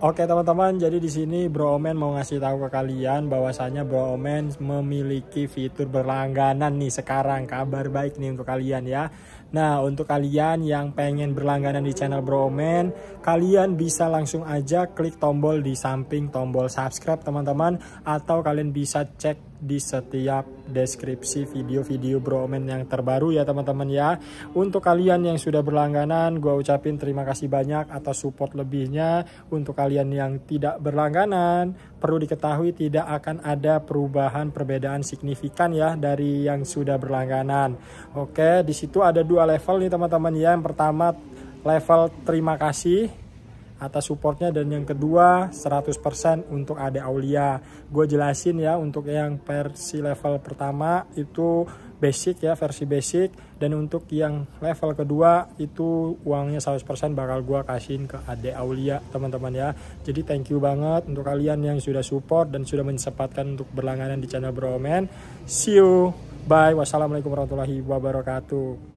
Oke teman-teman, jadi di sini Bro Omen mau ngasih tahu ke kalian bahwasanya Bro Omen memiliki fitur berlangganan nih sekarang. Kabar baik nih untuk kalian ya. Nah, untuk kalian yang pengen berlangganan di channel Bro Omen, kalian bisa langsung aja klik tombol di samping tombol subscribe teman-teman atau kalian bisa cek di setiap deskripsi video-video Bro Omen yang terbaru ya teman-teman ya. Untuk kalian yang sudah berlangganan, gue ucapin terima kasih banyak atas support lebihnya. Untuk kalian kalian yang tidak berlangganan, perlu diketahui tidak akan ada perubahan perbedaan signifikan ya dari yang sudah berlangganan. Oke, di situ ada dua level nih teman-teman ya. Yang pertama level terima kasih atas supportnya dan yang kedua 100% untuk Ade Aulia. Gue jelasin ya untuk yang versi level pertama itu basic ya versi basic dan untuk yang level kedua itu uangnya 100% bakal gue kasihin ke Ade Aulia teman-teman ya. Jadi thank you banget untuk kalian yang sudah support dan sudah menyempatkan untuk berlangganan di channel Bromen. See you. Bye. Wassalamualaikum warahmatullahi wabarakatuh.